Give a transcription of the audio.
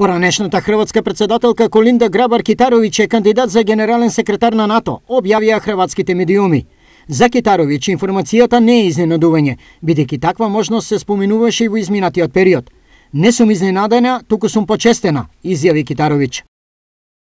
Поранешната хрватска председателка Колинда Грабар Китарович е кандидат за генерален секретар на НАТО, објавија хрватските медиуми. За Китаровиќ информацијата не е изненадување, бидејќи таква можност се споменуваше и во изминатиот период. Не сум изненадена, туку сум почестена, изјави Китаровиќ.